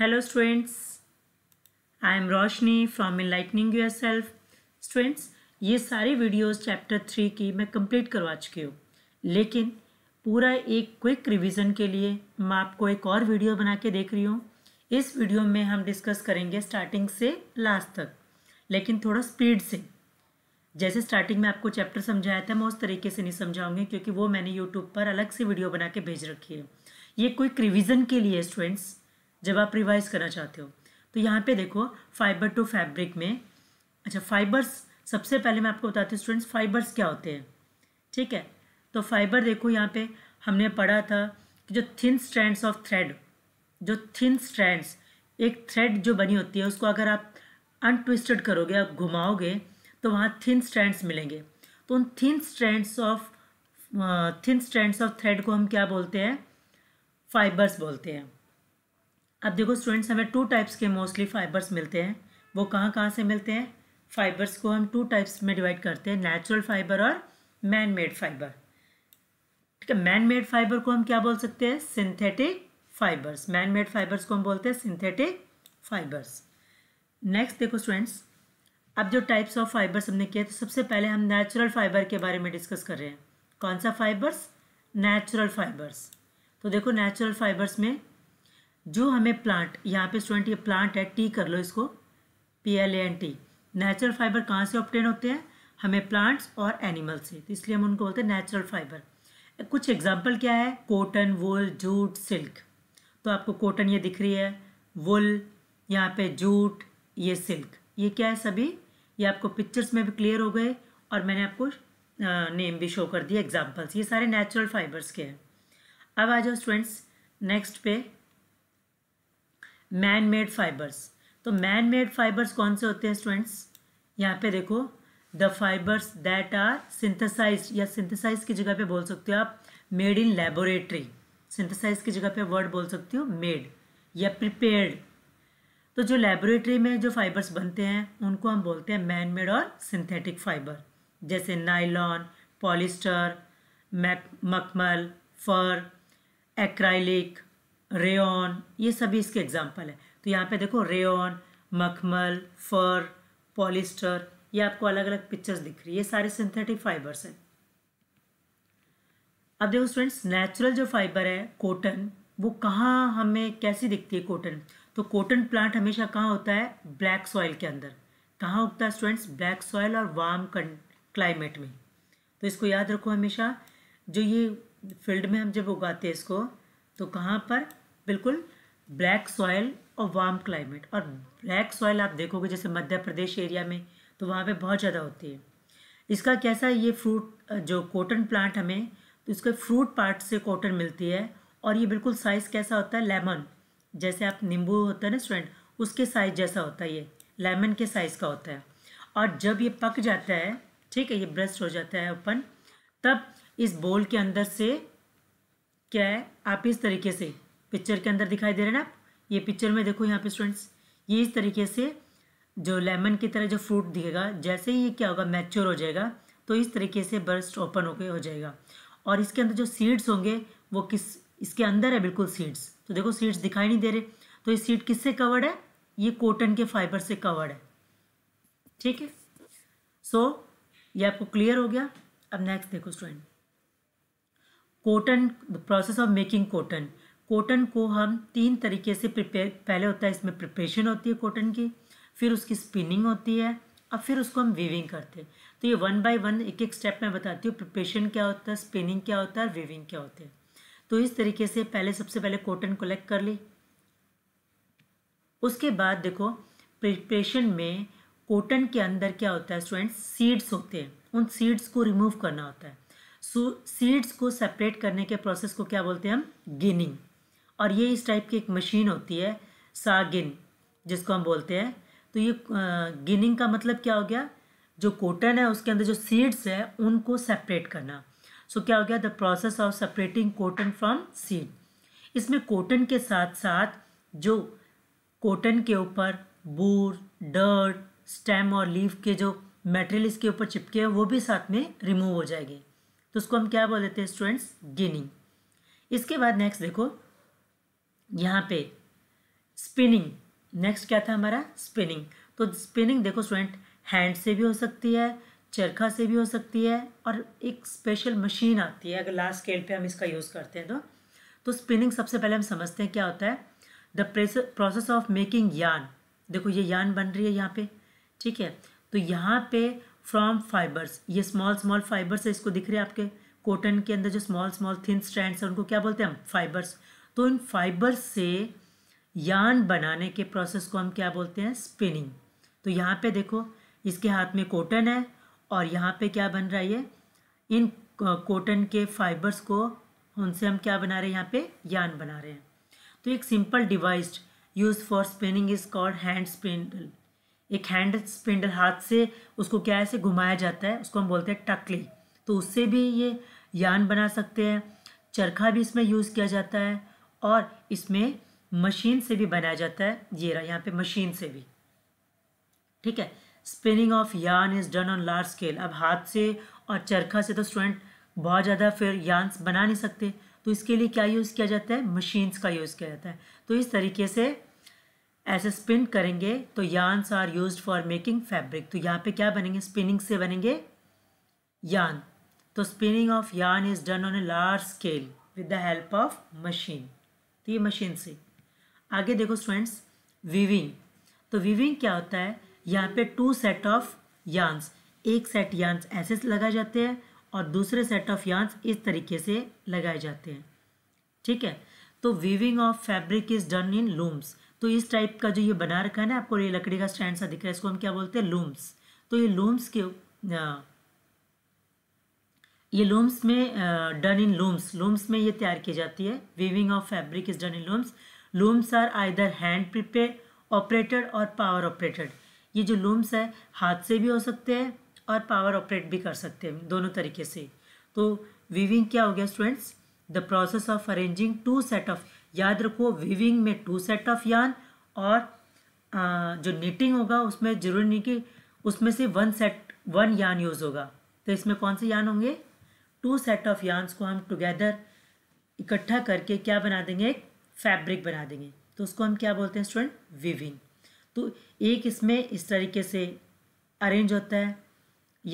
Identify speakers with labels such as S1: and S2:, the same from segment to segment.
S1: hello I am Roshni from enlightening yourself students ये सारी videos chapter three की मैं कंप्लीट करवा चुकी हूँ लेकिन पूरा एक क्विक रिवीजन के लिए मैं आपको एक और वीडियो बना के देख रही हूँ इस वीडियो में हम डिस्कस करेंगे स्टार्टिंग से लास्ट तक लेकिन थोड़ा स्पीड से जैसे स्टार्टिंग में आपको चैप्टर समझाया था मैं उस तरीके से नहीं समझाऊंगी क्योंकि वो मैंने यूट्यूब पर अलग से वीडियो बना के भेज रखी है ये क्विक रिविज़न के लिए स्टूडेंट्स जब आप रिवाइज करना चाहते हो तो यहाँ पे देखो फाइबर टू फैब्रिक में अच्छा फाइबर्स सबसे पहले मैं आपको बताती हूँ स्टूडेंट्स फाइबर्स क्या होते हैं ठीक है तो फाइबर देखो यहाँ पे हमने पढ़ा था कि जो थिन स्ट्रैंड्स ऑफ थ्रेड जो थिन स्ट्रैंड्स एक थ्रेड जो बनी होती है उसको अगर आप अनट्विस्टेड करोगे आप घुमाओगे तो वहाँ थिन स्ट्रैंड्स मिलेंगे तो उन thin strands of thin strands of thread को हम क्या बोलते हैं फाइबर्स बोलते हैं अब देखो स्टूडेंट्स हमें टू टाइप्स के मोस्टली फाइबर्स मिलते हैं वो कहाँ कहाँ से मिलते हैं फाइबर्स को हम टू टाइप्स में डिवाइड करते हैं नेचुरल फाइबर और मैन मेड फाइबर ठीक है मैन मेड फाइबर को हम क्या बोल सकते हैं synthetic fibres man made fibres को हम बोलते हैं सिंथेटिक फाइबर्स नेक्स्ट देखो स्टूडेंट्स अब जो टाइप्स ऑफ फाइबर्स हमने किए तो सबसे पहले हम नेचुरल फाइबर के बारे में डिस्कस कर रहे हैं कौन सा फाइबर्स नेचुरल फाइबर्स तो देखो नेचुरल फाइबर्स में जो हमें प्लांट यहाँ पे स्टूडेंट ये प्लांट है टी कर लो इसको P L N T natural fibre कहाँ से ऑप्टेन होते हैं हमें प्लांट्स और एनिमल से तो इसलिए हम उनको बोलते हैं नेचुरल फाइबर कुछ एग्जाम्पल क्या है कॉटन वुल जूट सिल्क तो आपको कॉटन ये दिख रही है वुल यहाँ पे जूट ये सिल्क ये क्या है सभी ये आपको पिक्चर्स में भी क्लियर हो गए और मैंने आपको नेम भी शो कर दिया एग्जाम्पल्स ये सारे नेचुरल फाइबर्स के हैं अब आ जाओ स्टूडेंट्स नेक्स्ट पे मैन मेड फाइबर्स तो मैन मेड फाइबर्स कौन से होते हैं स्टूडेंट्स यहाँ पे देखो the fibres that are synthesise या सिंथेसाइज की जगह पे बोल सकते हो आप मेड इन लेबोरेटरी सिंथेसाइज की जगह पे वर्ड बोल सकते हो मेड या प्रिपेयर्ड तो जो लेबोरेटरी में जो फाइबर्स बनते हैं उनको हम बोलते हैं मैन मेड और सिंथेटिक फाइबर जैसे नाइलॉन पॉलिस्टर मैक फर एक्राइलिक रेन ये सभी इसके एग्जाम्पल है तो यहाँ पे देखो रेन मखमल फर पॉलिस्टर ये आपको अलग अलग पिक्चर्स दिख रही है ये सारे सिंथेटिक फाइबर्स हैं अब देखो स्टूडेंट्स नेचुरल जो फाइबर है कॉटन वो कहाँ हमें कैसी दिखती है कॉटन तो कॉटन प्लांट हमेशा कहाँ होता है ब्लैक सॉइल के अंदर कहाँ उगता है स्टूडेंट्स ब्लैक सॉइल और वार्म क्लाइमेट में तो इसको याद रखो हमेशा जो ये फील्ड में हम जब उगाते हैं इसको तो कहाँ पर बिल्कुल ब्लैक सॉयल और वार्म क्लाइमेट और ब्लैक सॉयल आप देखोगे जैसे मध्य प्रदेश एरिया में तो वहाँ पे बहुत ज़्यादा होती है इसका कैसा ये फ्रूट जो कॉटन प्लांट हमें तो इसके फ्रूट पार्ट से कॉटन मिलती है और ये बिल्कुल साइज़ कैसा होता है लेमन जैसे आप नींबू होता है ना स्टूडेंट उसके साइज़ जैसा होता है ये लेमन के साइज़ का होता है और जब ये पक जाता है ठीक है ये ब्रस्ट हो जाता है ओपन तब इस बोल के अंदर से क्या है आप इस तरीके से पिक्चर के अंदर दिखाई दे रहे हैं ना ये पिक्चर में देखो यहाँ पे स्टूडेंट्स ये इस तरीके से जो लेमन की तरह जो फ्रूट दिखेगा जैसे ही ये क्या होगा मैच्योर हो जाएगा तो इस तरीके से बर्स्ट ओपन होकर हो जाएगा और इसके अंदर जो सीड्स होंगे वो किस इसके अंदर है बिल्कुल सीड्स तो देखो सीड्स दिखाई नहीं दे रहे तो ये सीड किससे कवर्ड है ये कॉटन के फाइबर से कवर्ड है ठीक है सो so, ये आपको क्लियर हो गया अब नेक्स्ट देखो student cotton process of making cotton cotton को हम तीन तरीके से प्रिपेयर पहले होता है इसमें प्रिपरेशन होती है कॉटन की फिर उसकी स्पिनिंग होती है अब फिर उसको हम वीविंग करते हैं तो ये वन बाय वन एक एक स्टेप में बताती हूँ प्रिपरेशन क्या होता है स्पिनिंग क्या होता है वीविंग क्या होता है तो इस तरीके से पहले सबसे पहले कॉटन कलेक्ट कर ली उसके बाद देखो प्रिपरेशन में कॉटन के अंदर क्या होता है स्टूडेंट्स सीड्स होते हैं उन सीड्स को रिमूव करना होता है सीड्स को सेपरेट करने के प्रोसेस को क्या बोलते हैं हम गिनिंग और ये इस टाइप की एक मशीन होती है सागिन जिसको हम बोलते हैं तो ये गिनिंग का मतलब क्या हो गया जो कॉटन है उसके अंदर जो सीड्स है उनको सेपरेट करना सो क्या हो गया the process of separating cotton from seed इसमें कॉटन के साथ साथ जो कॉटन के ऊपर बूर डर्ट स्टेम और लीफ के जो मेटेरियल इसके ऊपर चिपके हैं वो भी साथ में रिमूव हो जाएंगे तो उसको हम क्या बोल देते हैं स्टूडेंट्स गिनिंग इसके बाद नेक्स्ट देखो यहाँ पे स्पिनिंग नेक्स्ट क्या था हमारा स्पिनिंग तो स्पिनिंग देखो स्टूडेंट हैंड से भी हो सकती है चरखा से भी हो सकती है और एक स्पेशल मशीन आती है अगर लास्ट स्केल पे हम इसका यूज़ करते हैं तो तो स्पिनिंग सबसे पहले हम समझते हैं क्या होता है द प्रोसेस ऑफ मेकिंग यान देखो ये यान बन रही है यहाँ पे ठीक है तो यहाँ पे फ्रॉम फाइबर्स ये स्मॉल स्मॉल फाइबर्स है इसको दिख रहे हैं आपके कॉटन के अंदर जो स्मॉल स्मॉल थिन स्ट्रैंड्स हैं उनको क्या बोलते हैं हम फाइबर्स तो इन फाइबर्स से यान बनाने के प्रोसेस को हम क्या बोलते हैं स्पिनिंग तो यहाँ पे देखो इसके हाथ में कॉटन है और यहाँ पे क्या बन रहा है ये इन कॉटन के फाइबर्स को उनसे हम क्या बना रहे हैं यहाँ पे यान बना रहे हैं तो एक simple device use for spinning is called hand spindle एक हैंड स्पिंडल हाथ से उसको क्या ऐसे घुमाया जाता है उसको हम बोलते हैं टकली तो उससे भी ये यान बना सकते हैं चरखा भी इसमें यूज़ किया जाता है और इसमें मशीन से भी बनाया जाता है ये रहा यहाँ पे मशीन से भी ठीक है spinning of yarn is done on large scale अब हाथ से और चरखा से तो स्टूडेंट बहुत ज़्यादा फिर यान बना नहीं सकते तो इसके लिए क्या यूज़ किया जाता है मशीन्स का यूज़ किया जाता है तो इस तरीके से ऐसे स्पिन करेंगे तो yarns are use for making fabric तो यहाँ पे क्या बनेंगे स्पिनिंग से बनेंगे यान तो spinning of yarn is done on a large scale with the help of machine तो ये मशीन से आगे देखो स्टूडेंट्स वीविंग तो वीविंग क्या होता है यहाँ पे टू सेट ऑफ यान्स एक सेट यान्स ऐसे लगाए जाते हैं और दूसरे सेट ऑफ यान्स इस तरीके से लगाए जाते हैं ठीक है तो weaving of fabric is done in looms तो इस टाइप का जो ये बना रखा है ना आपको ये लकड़ी का स्टैंड सा दिख रहा है इसको हम क्या बोलते हैं लूम्स तो ये लूम्स के ये लूम्स में डन इन लूम्स लूम्स में ये तैयार की जाती है weaving of fabric is done in looms looms are either hand prepare operated और पावर ऑपरेटेड ये जो लूम्स है हाथ से भी हो सकते हैं और पावर ऑपरेट भी कर सकते हैं दोनों तरीके से तो वीविंग क्या हो गया students the process of arranging two set of याद रखो वीविंग में टू सेट ऑफ यान और जो निटिंग होगा उसमें जरूरी नहीं कि उसमें से one set one yarn use होगा तो इसमें कौन से यान होंगे टू सेट ऑफ यान्स को हम टुगेदर इकट्ठा करके क्या बना देंगे एक फैब्रिक बना देंगे तो उसको हम क्या बोलते हैं स्टूडेंट वीविंग तो एक इसमें इस तरीके से अरेंज होता है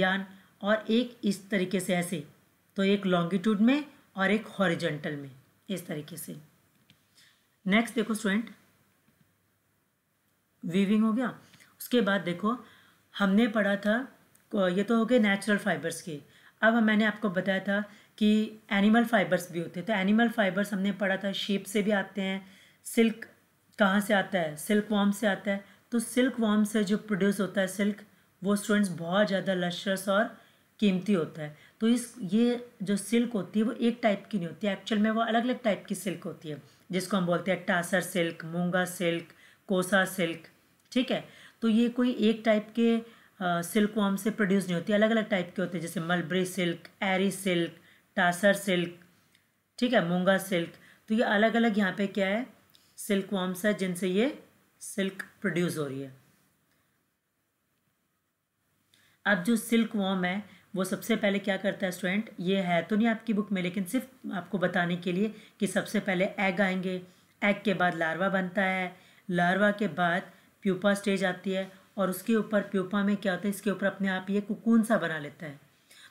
S1: यान और एक इस तरीके से ऐसे तो एक लॉन्गिट्यूड में और एक हॉरिजेंटल में इस तरीके से नेक्स्ट देखो स्टूडेंट वीविंग हो गया उसके बाद देखो हमने पढ़ा था ये तो हो गए नेचुरल फाइबर्स के अब मैंने आपको बताया था कि एनिमल फाइबर्स भी होते हैं तो एनिमल फाइबर्स हमने पढ़ा था शेप से भी आते हैं सिल्क कहाँ से आता है सिल्क वॉर्म से आता है तो सिल्क वॉर्म से जो प्रोड्यूस होता है सिल्क वो स्टूडेंट्स बहुत ज़्यादा लशरस और कीमती होता है तो इस ये जो सिल्क होती है वो एक टाइप की नहीं होती है एक्चुअल में वो अलग अलग टाइप की सिल्क होती है जिसको हम बोलते हैं tussar silk muga silk kosa silk ठीक है तो ये कोई एक टाइप के सिल्क वॉर्म से प्रोड्यूस नहीं होती अलग अलग टाइप के होते हैं जैसे mulberry silk eri silk tussar silk ठीक है मूंगा सिल्क तो ये अलग अलग यहाँ पे क्या है सिल्क वॉर्म्स है जिनसे ये सिल्क प्रोड्यूस हो रही है अब जो सिल्क वॉर्म है वो सबसे पहले क्या करता है स्टूडेंट ये है तो नहीं आपकी बुक में लेकिन सिर्फ आपको बताने के लिए कि सबसे पहले एग आएंगे एग के बाद लार्वा बनता है लार्वा के बाद प्यूपा स्टेज आती है और उसके ऊपर प्यूपा में क्या होता है इसके ऊपर अपने आप ये कुकून सा बना लेता है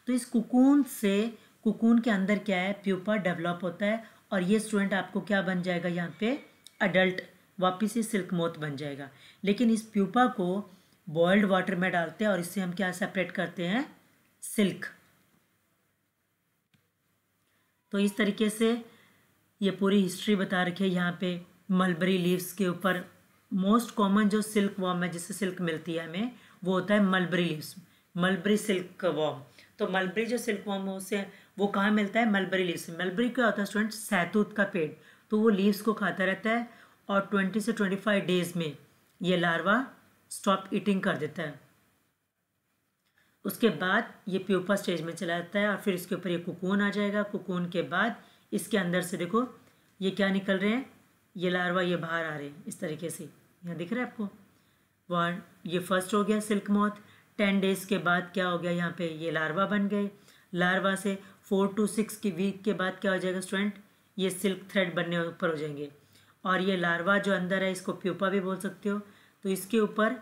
S1: तो इस कुकून से कुकून के अंदर क्या है प्यूपा डेवलप होता है और ये स्टूडेंट आपको क्या बन जाएगा यहाँ पे अडल्ट वापस ये सिल्क मोथ बन जाएगा लेकिन इस प्यूपा को बॉयल्ड वाटर में डालते हैं और इससे हम क्या सेपरेट करते हैं सिल्क तो इस तरीके से ये पूरी हिस्ट्री बता रखी है यहाँ पे मलबरी लीव्स के ऊपर मोस्ट कॉमन जो सिल्क वॉम है जिससे सिल्क मिलती है हमें वो होता है mulberry leaves mulberry silkworm तो मलबरी जो सिल्क वॉम है उसे वो कहाँ मिलता है मलबरी लीव्स मलबरी क्या होता है स्टूडेंट सैतूत का पेड़ तो वो लीव्स को खाता रहता है और ट्वेंटी से ट्वेंटी फाइव डेज़ में ये लार्वा स्टॉप ईटिंग कर देता है उसके बाद ये प्यूपा स्टेज में चला जाता है और फिर इसके ऊपर ये कुकून आ जाएगा कुकून के बाद इसके अंदर से देखो ये क्या निकल रहे हैं ये लार्वा ये बाहर आ रहे हैं इस तरीके से यहाँ दिख रहा है आपको वन ये फर्स्ट हो गया सिल्क मौत टेन डेज़ के बाद क्या हो गया यहाँ पे ये लार्वा बन गए लार्वा से फोर टू सिक्स की वीक के बाद क्या हो जाएगा स्टूडेंट ये सिल्क थ्रेड बनने ऊपर हो जाएंगे और ये लार्वा जो अंदर है इसको प्यूपा भी बोल सकते हो तो इसके ऊपर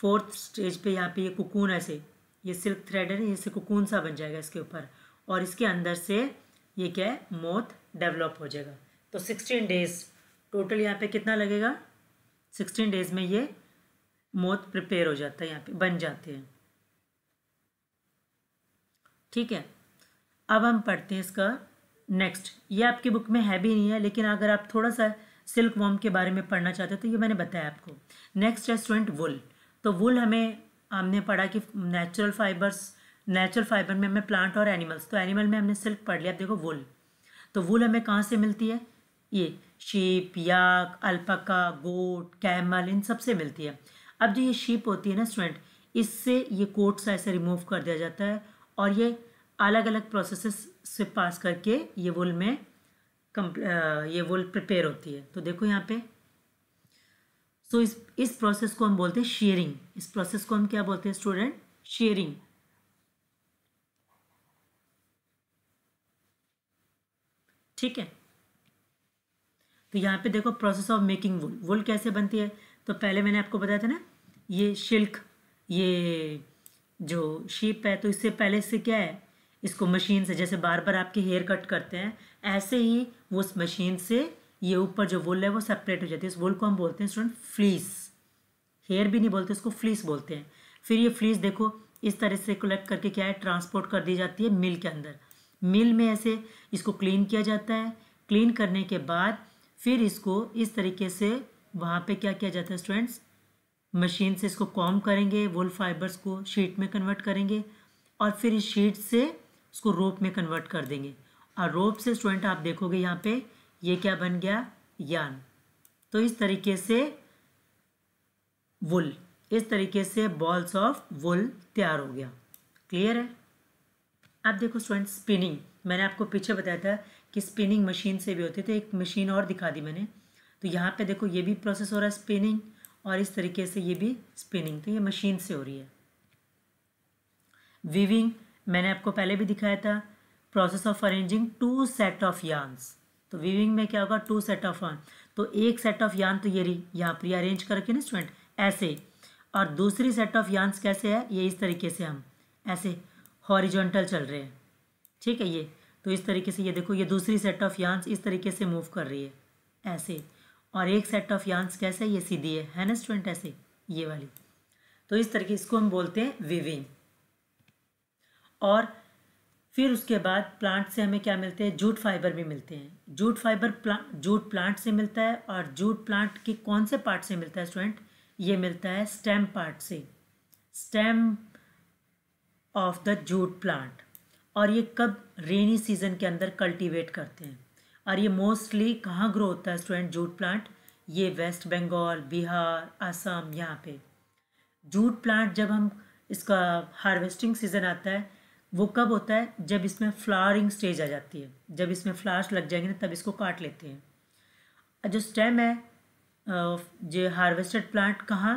S1: फोर्थ स्टेज पे यहाँ पे ये कुकून ऐसे ये सिल्क थ्रेड है ये सिकुकून सा बन जाएगा इसके ऊपर और इसके अंदर से ये क्या है मोथ डेवलप हो जाएगा तो सिक्सटीन डेज टोटल यहाँ पे कितना लगेगा सिक्सटीन डेज में ये मोथ प्रिपेयर हो जाता है यहाँ पे बन जाते हैं ठीक है अब हम पढ़ते हैं इसका नेक्स्ट ये आपकी बुक में है भी नहीं है लेकिन अगर आप थोड़ा सा सिल्क वॉम के बारे में पढ़ना चाहते हो तो ये मैंने बताया आपको नेक्स्ट है स्टूडेंट वुल तो वुल हमें हमने पढ़ा कि नेचुरल फाइबर्स नेचुरल फाइबर में हमें प्लांट और एनिमल्स तो एनिमल में हमने सिल्क पढ़ लिया अब देखो वुल तो वुल हमें कहाँ से मिलती है ये sheep yak alpaca goat camel इन सब से मिलती है अब जो ये शीप होती है ना स्टूडेंट इससे ये कोट सा ऐसे रिमूव कर दिया जाता है और ये अलग अलग प्रोसेस से पास करके ये वुल में कम ये वुल प्रिपेयर होती है तो देखो यहाँ पे सो इस इस प्रोसेस को हम बोलते हैं शेयरिंग इस प्रोसेस को हम क्या बोलते हैं स्टूडेंट शेयरिंग ठीक है तो यहाँ पे देखो process of making wool wool कैसे बनती है तो पहले मैंने आपको बताया था ना ये शिल्क ये जो शेप है तो इससे पहले से क्या है इसको मशीन से जैसे बार बार आपके हेयर कट करते हैं ऐसे ही वो उस मशीन से ये ऊपर जो वुल है वो सेपरेट हो जाती है इस वुल को हम बोलते हैं स्टूडेंट फ्लीस हेयर भी नहीं बोलते इसको फ्लीस बोलते हैं फिर ये फ्लीस देखो इस तरह से कलेक्ट करके क्या है ट्रांसपोर्ट कर दी जाती है मिल के अंदर मिल में ऐसे इसको क्लीन किया जाता है क्लीन करने के बाद फिर इसको इस तरीके से वहाँ पे क्या किया जाता है स्टूडेंट्स मशीन से इसको कॉम करेंगे वुल फाइबर्स को शीट में कन्वर्ट करेंगे और फिर इस शीट से उसको रोप में कन्वर्ट कर देंगे और रोप से स्टूडेंट आप देखोगे यहाँ पर ये क्या बन गया यान तो इस तरीके से वुल इस तरीके से बॉल्स ऑफ वुल तैयार हो गया क्लियर है अब देखो स्टूडेंट स्पिनिंग मैंने आपको पीछे बताया था कि स्पिनिंग मशीन से भी होते थे एक मशीन और दिखा दी मैंने तो यहाँ पे देखो ये भी प्रोसेस हो रहा है स्पिनिंग और इस तरीके से ये भी स्पिनिंग तो ये मशीन से हो रही है वीविंग मैंने आपको पहले भी दिखाया था process of arranging two set of yarns तो वीविंग में क्या होगा टू सेट ऑफ आर्म तो एक सेट ऑफ यान तो ये यहाँ पर अरेंज करके ना स्टूडेंट ऐसे और दूसरी सेट ऑफ यान्स कैसे है ये इस तरीके से हम ऐसे हॉरिजॉन्टल चल रहे हैं ठीक है ये तो इस तरीके से ये देखो ये दूसरी सेट ऑफ यान्स इस तरीके से मूव कर रही है ऐसे और एक सेट ऑफ यान्स कैसे है ये सीधी है है ना स्टूडेंट ऐसे ये वाली तो इस तरीके इसको हम बोलते हैं विविंग और फिर उसके बाद प्लांट से हमें क्या मिलते हैं जूट फाइबर भी मिलते हैं jute fibre plant jute plant से मिलता है और जूट प्लांट के कौन से पार्ट से मिलता है स्टूडेंट ये मिलता है स्टेम पार्ट से stem of the jute plant और ये कब रेनी सीजन के अंदर कल्टीवेट करते हैं और ये मोस्टली कहाँ ग्रो होता है स्टूडेंट जूट प्लांट ये वेस्ट बंगाल बिहार आसाम यहाँ पे जूट प्लांट जब हम इसका हार्वेस्टिंग सीज़न आता है वो कब होता है जब इसमें फ्लावरिंग स्टेज आ जाती है जब इसमें फ्लावर्स लग जाएंगे ना तब इसको काट लेते हैं जो स्टेम है जो हार्वेस्टेड प्लांट कहाँ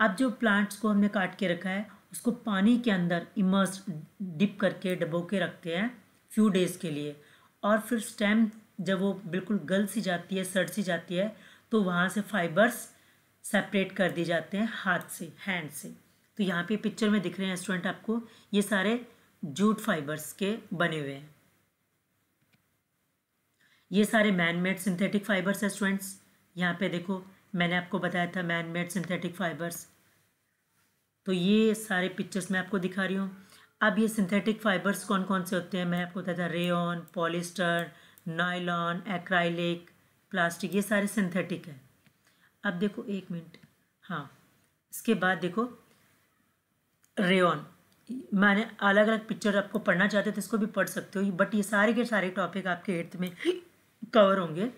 S1: अब जो प्लांट्स को हमने काट के रखा है उसको पानी के अंदर इमर्स डिप करके डबो के रखते हैं फ्यू डेज़ के लिए और फिर स्टेम जब वो बिल्कुल गल सी जाती है सड़ सी जाती है तो वहाँ से फाइबर्स सेपरेट कर दिए जाते हैं हाथ से हैंड से तो यहाँ पे पिक्चर में दिख रहे हैं स्टूडेंट आपको ये सारे जूट फाइबर्स के बने हुए हैं ये सारे मैन मेड सिंथेटिक फाइबर्स है स्टूडेंट्स यहाँ पे देखो मैंने आपको बताया था मैन मेड सिंथेटिक फाइबर्स तो ये सारे पिक्चर्स मैं आपको दिखा रही हूँ अब ये सिंथेटिक फाइबर्स कौन कौन से होते हैं मैं आपको बताया था rayon polyester nylon acrylic plastic ये सारे सिंथेटिक हैं अब देखो एक मिनट हाँ इसके बाद देखो रेन मैंने अलग अलग पिक्चर आपको पढ़ना चाहते थे तो इसको भी पढ़ सकते हो बट ये सारे के सारे टॉपिक आपके एट्थ में कवर होंगे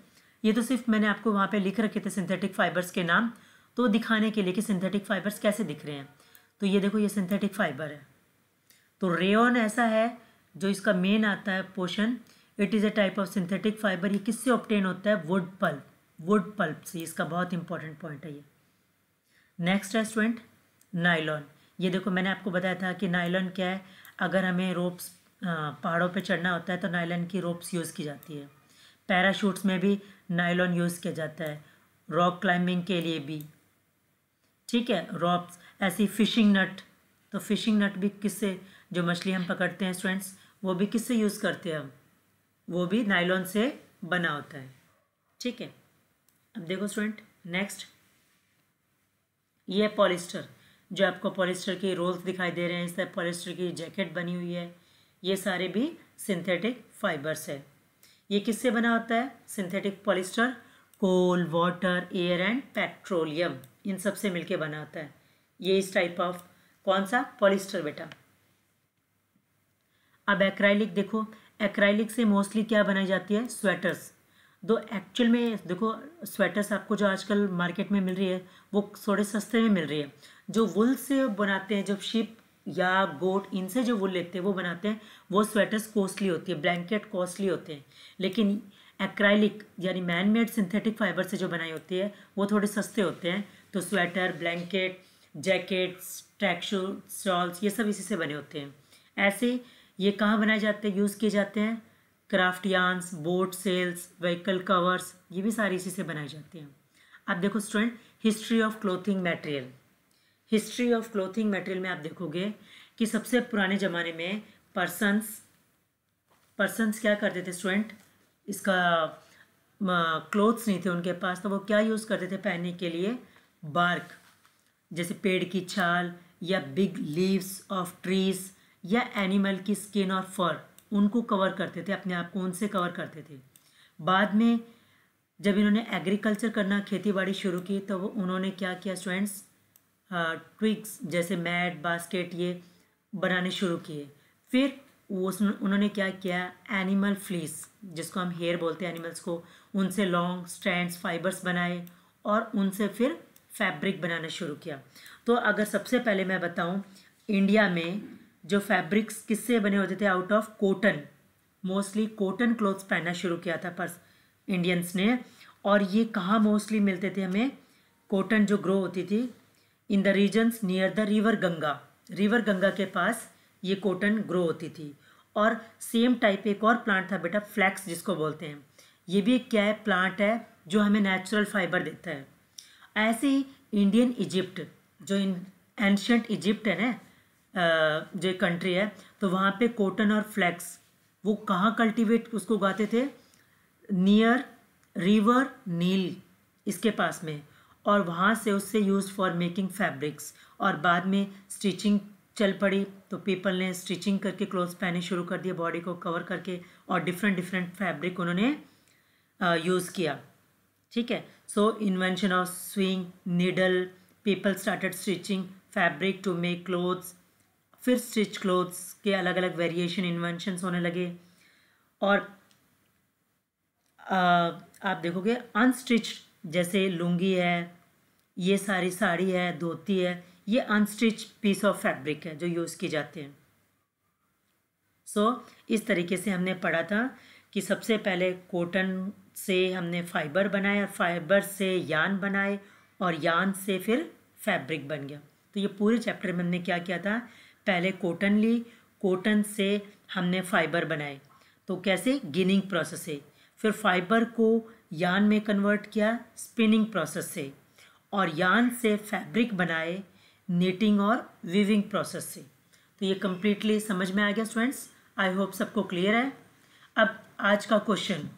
S1: ये तो सिर्फ मैंने आपको वहाँ पे लिख रखे थे सिंथेटिक फाइबर्स के नाम तो दिखाने के लिए कि सिंथेटिक फाइबर्स कैसे दिख रहे हैं तो ये देखो ये सिंथेटिक फाइबर है तो रेन ऐसा है जो इसका मेन आता है portion it is a type of synthetic fibre ये किससे ऑप्टेन होता है वुड पल्प वुड पल्प से इसका बहुत इंपॉर्टेंट पॉइंट है ये नेक्स्ट है स्टूडेंट नाइलॉन ये देखो मैंने आपको बताया था कि नायलन क्या है अगर हमें रोप्स पहाड़ों पे चढ़ना होता है तो नायलन की रोप्स यूज़ की जाती है पैराशूट्स में भी नायलॉन यूज़ किया जाता है रॉक क्लाइंबिंग के लिए भी ठीक है रॉप्स ऐसी फिशिंग नट तो फिशिंग नट भी किससे जो मछली हम पकड़ते हैं स्टूडेंट्स वो भी किससे यूज़ करते हैं हम वो भी नायलॉन से बना होता है ठीक है अब देखो स्टूडेंट नेक्स्ट ये है पॉलिस्टर जो आपको पॉलिस्टर के रोल्स दिखाई दे रहे हैं इस तरह पॉलिस्टर की जैकेट बनी हुई है ये सारे भी सिंथेटिक फाइबर्स है ये किससे बना होता है synthetic polyester coal water air and petroleum इन सब से मिलके बना होता है ये इस टाइप ऑफ कौन सा पॉलिस्टर बेटा अब एक्राइलिक देखो एक्राइलिक से मोस्टली क्या बनाई जाती है स्वेटर्स दो एक्चुअल में देखो स्वेटर्स आपको जो आजकल मार्केट में मिल रही है वो थोड़े सस्ते में मिल रही है जो वुल से बनाते हैं जब शिप या गोट इनसे जो वुल लेते हैं वो बनाते हैं वो स्वेटर्स कॉस्टली होती है ब्लैंकेट कॉस्टली होते हैं लेकिन एक्राइलिक यानी मैन मेड सिंथेटिक फाइबर से जो बनाई होती है वो थोड़े सस्ते होते हैं तो sweater blanket jackets track suit stoles ये सब इसी से बने होते हैं ऐसे ये कहाँ बनाए जाते हैं यूज़ किए जाते हैं craft yarns boat sails vehicle covers ये भी सारी इसी से बनाई जाती हैं आप देखो student history of clothing material history of clothing material में आप देखोगे कि सबसे पुराने ज़माने में पर्सनस पर्सनस क्या करते थे स्टूडेंट इसका क्लोथ्स नहीं थे उनके पास तो वो क्या यूज़ करते थे पहनने के लिए बार्क जैसे पेड़ की छाल या बिग लीव्स ऑफ ट्रीज या एनिमल की स्किन और फर उनको कवर करते थे अपने आप को उनसे कवर करते थे बाद में जब इन्होंने एग्रीकल्चर करना खेतीबाड़ी शुरू की तो वो उन्होंने क्या किया स्टूडेंट्स ट्विग्स जैसे मैट बास्केट ये बनाने शुरू किए फिर वो उन्होंने क्या किया एनिमल फ्लीस जिसको हम हेयर बोलते हैं एनिमल्स को उनसे लॉन्ग स्ट्रैंड्स फाइबर्स बनाए और उनसे फिर फैब्रिक बनाना शुरू किया तो अगर सबसे पहले मैं बताऊं इंडिया में जो फैब्रिक्स किससे बने होते थे out of cotton mostly cotton clothes पहनना शुरू किया था पर्स इंडियंस ने और ये कहाँ मोस्टली मिलते थे हमें कॉटन जो ग्रो होती थी in the regions near the river Ganga river Ganga के पास ये कॉटन ग्रो होती थी और सेम टाइप एक और प्लांट था बेटा फ्लैक्स जिसको बोलते हैं ये भी एक क्या है प्लांट है जो हमें नेचुरल फाइबर देता है ऐसे ही इंडियन इजिप्ट जो इन एंशंट इजिप्ट है ना जो कंट्री है तो वहाँ पे कॉटन और फ्लैक्स वो कहाँ कल्टीवेट उसको उगाते थे नियर रिवर नील इसके पास में और वहाँ से उससे यूज़ फॉर मेकिंग फैब्रिक्स और बाद में स्टिचिंग चल पड़ी तो पीपल ने स्टिचिंग करके क्लोथ पहने शुरू कर दिए बॉडी को कवर करके और डिफरेंट डिफरेंट फैब्रिक उन्होंने यूज़ किया ठीक है so invention of sewing needle people started stitching fabric to make clothes फिर स्टिच क्लोथ्स के अलग अलग वेरिएशन इन्वेंशंस होने लगे और आ, आप देखोगे अनस्टिच जैसे लुंगी है ये सारी साड़ी है धोती है ये अनस्टिच पीस ऑफ फैब्रिक है जो यूज़ की जाते हैं सो so, इस तरीके से हमने पढ़ा था कि सबसे पहले कॉटन से हमने फाइबर बनाया फाइबर से यान बनाए और यान से फिर फैब्रिक बन गया तो ये पूरे चैप्टर में हमने क्या किया था पहले कॉटन ली कॉटन से हमने फाइबर बनाए तो कैसे गिनिंग प्रोसेस से फिर फाइबर को यान में कन्वर्ट किया स्पिनिंग प्रोसेस से और यान से फैब्रिक बनाए नीटिंग और वीविंग प्रोसेस से तो ये कम्प्लीटली समझ में आ गया स्टूडेंट्स आई होप सबको क्लियर है अब आज का क्वेश्चन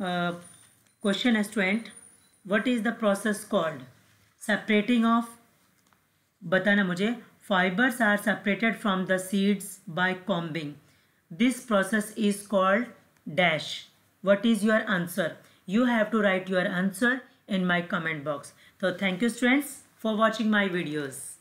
S1: क्वेश्चन है student what is the process called separating of बताना मुझे fibres are separated from the seeds by combing this process is called dash what is your answer you have to write your answer in my comment box तो thank you students for watching my videos